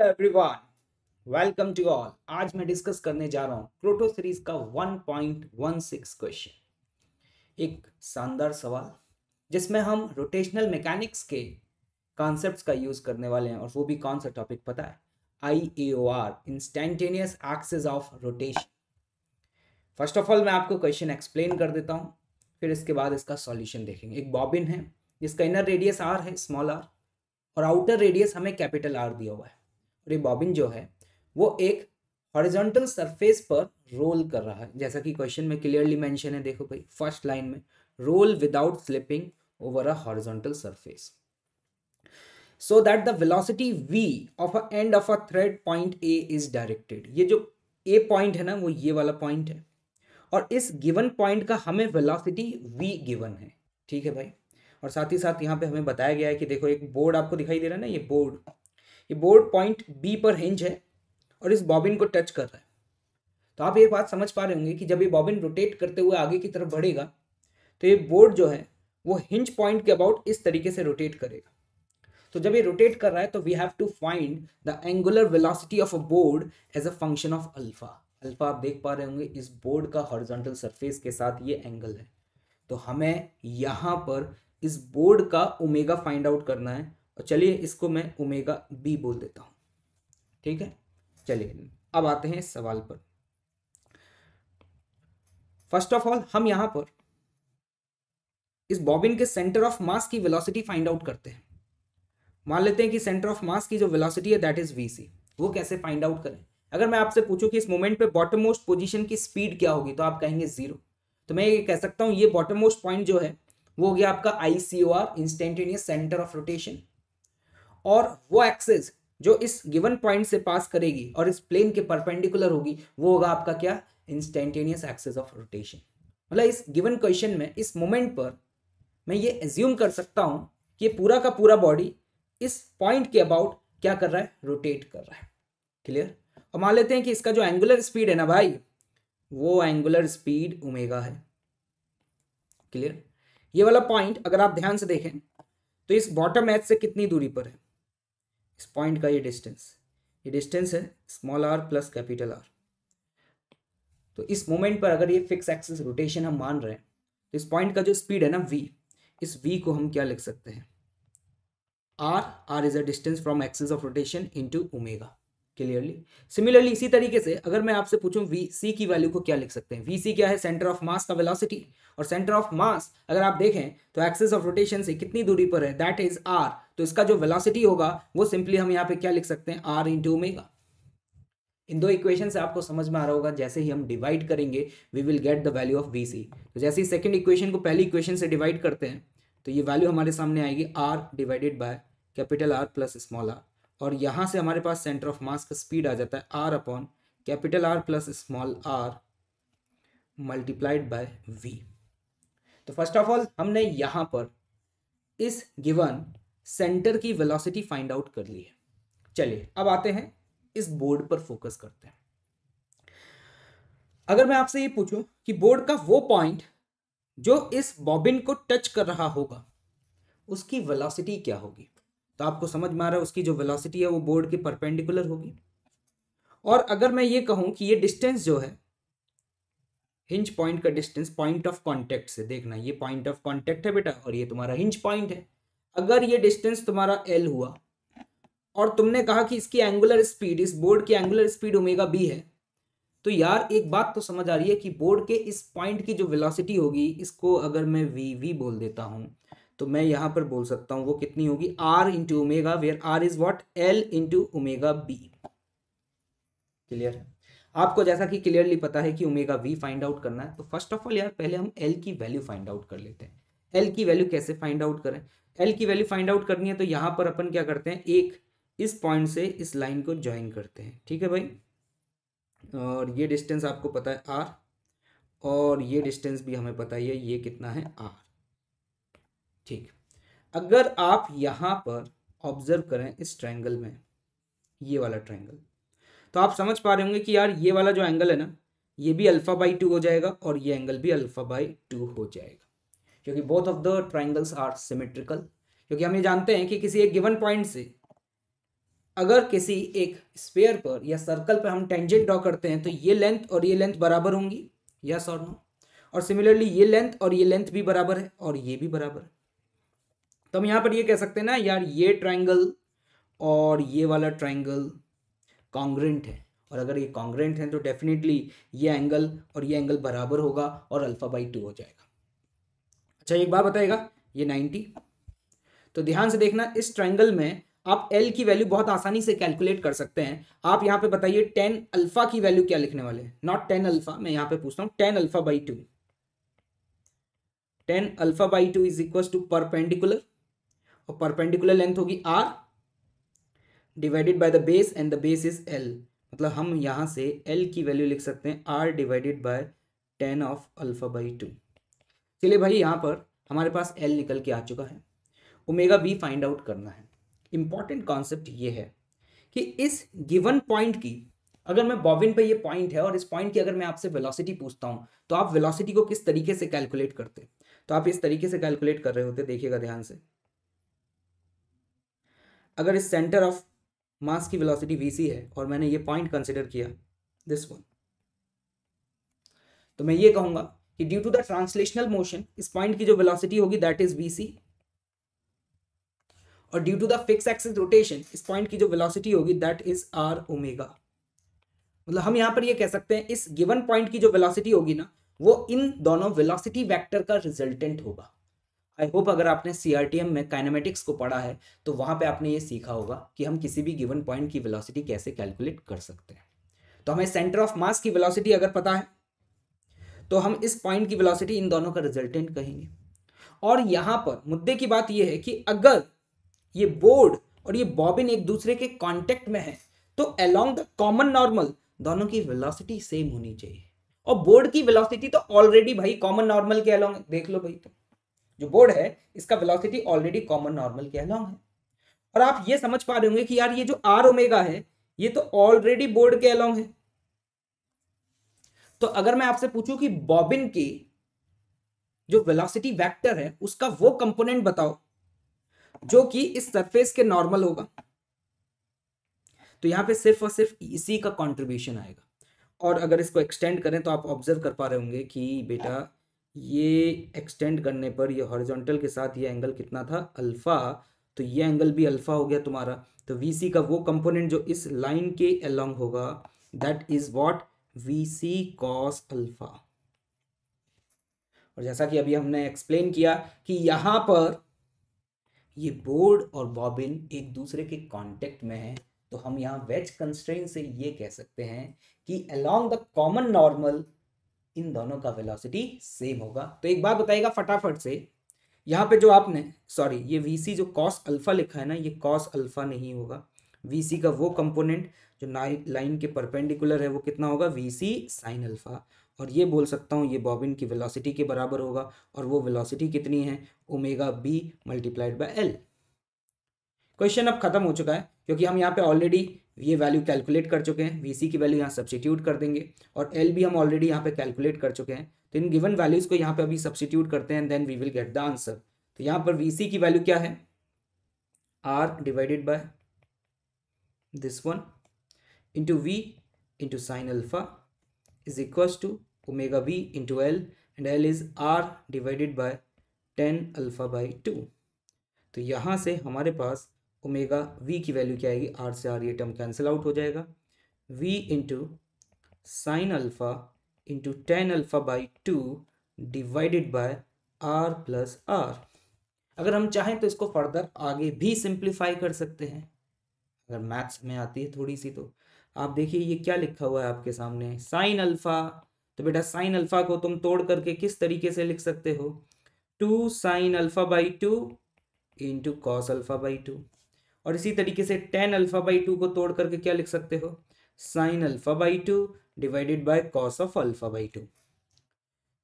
hello everyone welcome to all आज मैं discuss करने जा रहा हूं क्रोटो सीरीज का 1.16 क्वेश्चन एक शानदार सवाल जिसमें हम रोटेशनल मैकेनिक्स के कॉन्सेप्ट्स का यूज करने वाले हैं और वो भी कौन सा टॉपिक पता है I A O R instantaneous axis of rotation first of all मैं आपको क्वेश्चन एक्सप्लेन कर देता हूँ फिर इसके बाद इसका सॉल्यूशन देखेंगे एक बॉबिन है जिसका इनर रेडियस आर है स्मॉल आर और आउटर रेडियस हमें कैपिटल आर दिया हुआ है बॉबिन जो है वो एक हॉरिजॉन्टल सरफेस पर रोल कर रहा है जैसा कि क्वेश्चन में क्लियरली मेंशन है देखो भाई फर्स्ट लाइन में roll without slipping over a horizontal surface so that the velocity V of a end of a thread point a is ये जो ए पॉइंट है ना वो ये वाला पॉइंट है और इस गिवन पॉइंट का हमें वेलोसिटी वी गिवन है ठीक है भाई और साथ ही साथ यहाँ पे हमें बताया गया है कि देखो एक बोर्ड आपको दिखाई दे रहा है ना ये बोर्ड ये बोर्ड पॉइंट बी पर हिंज है और इस बॉबिन को टच कर रहा है तो आप ये बात समझ पा रहे होंगे कि जब ये बॉबिन रोटेट करते हुए आगे की तरफ बढ़ेगा तो ये बोर्ड जो है वो हिंज पॉइंट के अबाउट इस तरीके से रोटेट करेगा तो जब ये रोटेट कर रहा है तो we have to find the angular velocity of a board as a function of alpha alpha आप देख पा रहे होंगे इस बोर्ड का हॉरिजॉन्टल सरफेस के साथ ये एंगल है तो हमें यहाँ पर इस बोर्ड का ओमेगा फाइंड आउट करना है और तो चलिए इसको मैं ओमेगा बी बोल देता हूँ ठीक है चलिए अब आते हैं सवाल पर फर्स्ट ऑफ ऑल हम यहां पर इस बॉबिन के सेंटर ऑफ मास की वेलोसिटी फाइंड आउट करते हैं मान लेते हैं कि सेंटर ऑफ मास की जो वेलोसिटी है दैट इज वी सी वो कैसे फाइंड आउट करें अगर मैं आपसे पूछूं कि इस मोमेंट पे बॉटम मोस्ट पोजीशन की स्पीड क्या होगी तो आप कहेंगे जीरो तो मैं ये कह सकता हूं ये बॉटम मोस्ट पॉइंट जो है वो हो गया आपका I C O R instantaneous centre of rotation और वो एक्सेस जो इस गिवन पॉइंट से पास करेगी और इस प्लेन के परपेंडिकुलर होगी वो होगा आपका क्या इंस्टेंटेनियस एक्सेस ऑफ रोटेशन मतलब इस गिवन क्वेश्चन में इस मोमेंट पर मैं ये एज्यूम कर सकता हूँ कि पूरा का पूरा बॉडी इस पॉइंट के अबाउट क्या कर रहा है रोटेट कर रहा है क्लियर और मान लेते हैं कि इसका जो एंगुलर स्पीड है ना भाई वो एंगुलर स्पीड उमेगा है क्लियर ये वाला पॉइंट अगर आप ध्यान से देखें तो इस बॉटम एज से कितनी दूरी पर है इस पॉइंट का ये डिस्टेंस ये डिस्टेंस है small R plus capital R तो इस मोमेंट पर अगर ये फिक्स एक्सिस रोटेशन हम मान रहे हैं तो इस पॉइंट का जो स्पीड है ना वी इस वी को हम क्या लिख सकते हैं R R is a distance from axis of rotation to omega clearly similarly इसी तरीके से अगर मैं आपसे पूछूं वी सी की वैल्यू को क्या लिख सकते हैं वी सी क्या है सेंटर ऑफ मास का वेलोसिटी और सेंटर ऑफ मास अगर आप देखें तो एक्सेस ऑफ रोटेशन से कितनी दूरी पर है दैट इज आर तो इसका जो वेलोसिटी होगा वो सिंपली हम यहाँ पे क्या लिख सकते हैं आर इंटू ओमेगा इन दो इक्वेशन से आपको समझ में आ रहा होगा जैसे ही हम डिवाइड करेंगे we will get the value of V C तो जैसे ही सेकेंड इक्वेशन को पहली इक्वेशन से डिवाइड करते हैं तो ये वैल्यू हमारे सामने आएगी R divided by capital R plus small R और यहाँ से हमारे पास सेंटर ऑफ मास का स्पीड आ जाता है R upon capital R plus small R multiplied by V तो फर्स्ट ऑफ ऑल हमने यहाँ पर इस गिवन सेंटर की वेलोसिटी फाइंड आउट कर ली है चलिए अब आते हैं इस बोर्ड पर फोकस करते हैं अगर मैं आपसे ये पूछूं कि बोर्ड का वो पॉइंट जो इस बॉबिन को टच कर रहा होगा उसकी वेलोसिटी क्या होगी तो आपको समझ में आ रहा है उसकी जो वेलोसिटी है वो बोर्ड के परपेंडिकुलर होगी और अगर मैं ये कहूँ कि ये डिस्टेंस जो है हिंज पॉइंट का डिस्टेंस पॉइंट ऑफ कॉन्टेक्ट से देखना ये पॉइंट ऑफ कॉन्टेक्ट है बेटा और ये तुम्हारा हिंज पॉइंट है अगर ये डिस्टेंस तुम्हारा एल हुआ और तुमने कहा कि इसकी एंगुलर स्पीड इस बोर्ड की एंगुलर स्पीड ओमेगा बी है तो यार एक बात तो समझ आ रही है कि बोर्ड के इस पॉइंट की जो वेलोसिटी होगी इसको अगर मैं वी वी बोल देता हूँ तो मैं यहाँ पर बोल सकता हूँ वो कितनी होगी R into omega where R is what L into omega B clear है आपको जैसा कि क्लियरली पता है कि ओमेगा वी फाइंड आउट करना है तो फर्स्ट ऑफ ऑल यार पहले हम एल की वैल्यू फाइंड आउट कर लेते हैं एल की वैल्यू कैसे फाइंड आउट करें एल की वैल्यू फाइंड आउट करनी है तो यहां पर अपन क्या करते हैं एक इस पॉइंट से इस लाइन को ज्वाइन करते हैं ठीक है भाई और ये डिस्टेंस आपको पता है आर और ये डिस्टेंस भी हमें पता ही है ये कितना है आर ठीक अगर आप यहाँ पर ऑब्जर्व करें इस ट्रायंगल में ये वाला ट्रायंगल तो आप समझ पा रहे होंगे कि यार ये वाला जो एंगल है ना ये भी अल्फ़ा बाई टू हो जाएगा और ये एंगल भी अल्फ़ा बाई टू हो जाएगा क्योंकि both of the triangles are symmetrical क्योंकि हम ये जानते हैं कि किसी एक गिवन पॉइंट से अगर किसी एक स्पेयर पर या सर्कल पर हम टेंजेंट ड्रॉ करते हैं तो ये लेंथ और ये लेंथ बराबर होंगी यस और नो और सिमिलरली ये लेंथ और ये लेंथ भी बराबर है और ये भी बराबर है तो हम यहाँ पर ये कह सकते हैं ना यार ये ट्राइंगल और ये वाला ट्राइंगल कांग्रेंट है और अगर ये कांग्रेंट है तो डेफिनेटली ये एंगल और ये एंगल बराबर होगा और अल्फ़ा बाई टू हो जाएगा अच्छा एक बार बताएगा ये नाइन्टी तो ध्यान से देखना इस ट्राइंगल में आप एल की वैल्यू बहुत आसानी से कैलकुलेट कर सकते हैं आप यहाँ पे बताइए टेन अल्फा की वैल्यू क्या लिखने वाले हैं नॉट टेन अल्फा मैं यहाँ पे पूछता हूँ tan alpha by two tan alpha by two is equal to perpendicular और परपेंडिकुलर लेंथ होगी R divided by the base and the base is L मतलब हम यहाँ से एल की वैल्यू लिख सकते हैं R divided by tan of alpha by two चलिए भाई यहाँ पर हमारे पास एल निकल के आ चुका है ओमेगा बी फाइंड आउट करना है इंपॉर्टेंट कॉन्सेप्ट ये है कि इस गिवन पॉइंट की अगर मैं बॉबिन पे ये पॉइंट है और इस पॉइंट की अगर मैं आपसे वेलोसिटी पूछता हूँ तो आप वेलोसिटी को किस तरीके से कैलकुलेट करते तो आप इस तरीके से कैलकुलेट कर रहे होते देखिएगा ध्यान से अगर इस सेंटर ऑफ मास की वेलोसिटी वी है और मैंने ये पॉइंट कंसिडर किया दिस वन तो मैं ये कहूंगा कि due to the translational motion इस पॉइंट की जो वेलोसिटी होगी दैट इज वी और due to the fix axis rotation इस पॉइंट की जो वेलोसिटी होगी दैट इज आर ओमेगा मतलब हम यहां पर ये कह सकते हैं इस गिवन पॉइंट की जो वेलोसिटी होगी ना वो इन दोनों वेलोसिटी वेक्टर का रिजल्टेंट होगा आई होप अगर आपने सी में काइनामेटिक्स को पढ़ा है तो वहाँ पे आपने ये सीखा होगा कि हम किसी भी गिवन पॉइंट की वेलोसिटी कैसे कैलकुलेट कर सकते हैं तो हमें सेंटर ऑफ मास की वेलोसिटी अगर पता है तो हम इस पॉइंट की वेलोसिटी इन दोनों का रिजल्टेंट कहेंगे और यहाँ पर मुद्दे की बात यह है कि अगर ये बोर्ड और ये बॉबिन एक दूसरे के कॉन्टेक्ट में है तो अलॉन्ग द कॉमन नॉर्मल दोनों की वेलोसिटी सेम होनी चाहिए और बोर्ड की वेलोसिटी तो ऑलरेडी भाई कॉमन नॉर्मल के अलोंग देख लो भाई तो जो बोर्ड है इसका वेलोसिटी ऑलरेडी कॉमन नॉर्मल के अलॉन्ग है और आप ये समझ पा रहे होंगे कि यार ये जो आर ओमेगा है ये तो ऑलरेडी बोर्ड के अलॉन्ग है तो अगर मैं आपसे पूछू कि बॉबिन की जो वेलोसिटी वेक्टर है उसका वो कंपोनेंट बताओ जो कि इस सरफेस के नॉर्मल होगा तो यहां पे सिर्फ और सिर्फ इसी का कंट्रीब्यूशन आएगा और अगर इसको एक्सटेंड करें तो आप ऑब्जर्व कर पा रहे होंगे कि बेटा ये एक्सटेंड करने पर ये हॉरिजॉन्टल के साथ ये एंगल कितना था अल्फ़ा तो ये एंगल भी अल्फ़ा हो गया तुम्हारा तो वी का वो कंपोनेंट जो इस लाइन के अलॉन्ग होगा that is what V C cos alpha और जैसा कि अभी हमने एक्सप्लेन किया कि यहां पर ये बोर्ड और बॉबिन एक दूसरे के कांटेक्ट में है तो हम यहां वेज कंस्ट्रेन से ये कह सकते हैं कि अलोंग द कॉमन नॉर्मल इन दोनों का वेलोसिटी सेम होगा तो एक बात बताइएगा फटाफट से यहाँ पे जो आपने सॉरी ये वी जो कॉस अल्फा लिखा है ना ये कॉस अल्फा नहीं होगा वी का वो कंपोनेंट जो लाइन के परपेंडिकुलर है वो कितना होगा वी सी साइन अल्फा और ये बोल सकता हूँ ये बॉबिन की वेलोसिटी के बराबर होगा और वो वेलोसिटी कितनी है omega B multiplied by L question अब खत्म हो चुका है क्योंकि हम यहाँ पे ऑलरेडी ये वैल्यू कैलकुलेट कर चुके हैं वी की वैल्यू यहाँ सब्सटीट्यूट कर देंगे और एल भी हम ऑलरेडी यहाँ पे कैलकुलेट कर चुके हैं तो इन गिवन वैल्यूज़ को यहाँ पे अभी सब्सटीट्यूट करते हैं then we will get the answer तो यहाँ पर वी की वैल्यू क्या है R divided by this one into V into sine alpha is equal to omega V into L and L is R divided by tan alpha by two तो यहाँ से हमारे पास ओमेगा वी की value क्या आएगी आर से are ये टर्म कैंसिल आउट हो जाएगा V into sine alpha into tan alpha by two divided by R plus R अगर हम चाहें तो इसको फर्दर आगे भी सिंप्लीफाई कर सकते हैं अगर मैथ्स में आती है थोड़ी सी तो आप देखिए ये क्या लिखा हुआ है आपके सामने साइन अल्फ़ा तो बेटा साइन अल्फ़ा को तुम तोड़ करके किस तरीके से लिख सकते हो two sine alpha by two into cos alpha by two और इसी तरीके से टेन अल्फा बाई टू को तोड़ करके क्या लिख सकते हो sine alpha by two divided by cos of alpha by two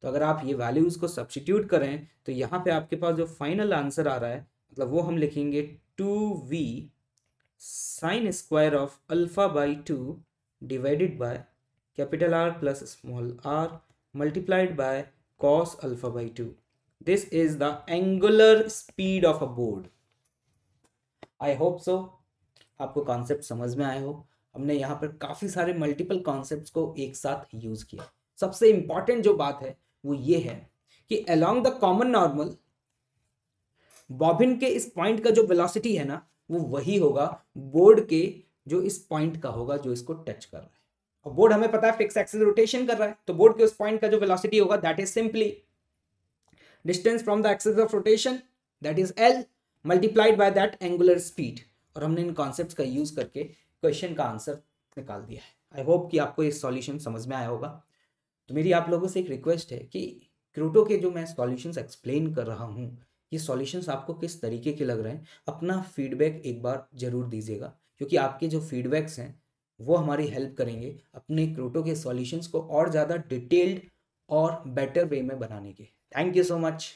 तो अगर आप ये वैल्यूज को सब्सटीट्यूट करें तो यहाँ पे आपके पास जो फाइनल आंसर आ रहा है मतलब वो हम लिखेंगे two V sine square of alpha by two divided by capital R plus small R multiplied by cos alpha by two this is the angular speed of a board I hope so आपको concept समझ में आए हो हमने यहाँ पर काफ़ी सारे मल्टीपल कॉन्सेप्ट को एक साथ यूज़ किया सबसे इम्पॉर्टेंट जो बात है वो ये है कि along the common normal bobbin के इस पॉइंट का जो वेलोसिटी है ना वो वही होगा बोर्ड के जो इस पॉइंट का होगा जो इसको टच कर रहा है और बोर्ड हमें पता है फिक्स एक्सिस रोटेशन कर रहा है तो बोर्ड के उस पॉइंट का जो वेलोसिटी होगा that is simply distance from the axis of rotation that is L multiplied by that angular speed और हमने इन कॉन्सेप्ट का यूज करके क्वेश्चन का आंसर निकाल दिया है आई होप कि आपको ये सॉल्यूशन समझ में आया होगा तो मेरी आप लोगों से एक रिक्वेस्ट है कि क्रूटो के जो मैं सॉल्यूशंस एक्सप्लेन कर रहा हूँ ये सॉल्यूशंस आपको किस तरीके के लग रहे हैं अपना फीडबैक एक बार ज़रूर दीजिएगा क्योंकि आपके जो फीडबैक्स हैं वो हमारी हेल्प करेंगे अपने क्रूटो के सॉल्यूशंस को और ज़्यादा डिटेल्ड और बेटर वे में बनाने के थैंक यू सो मच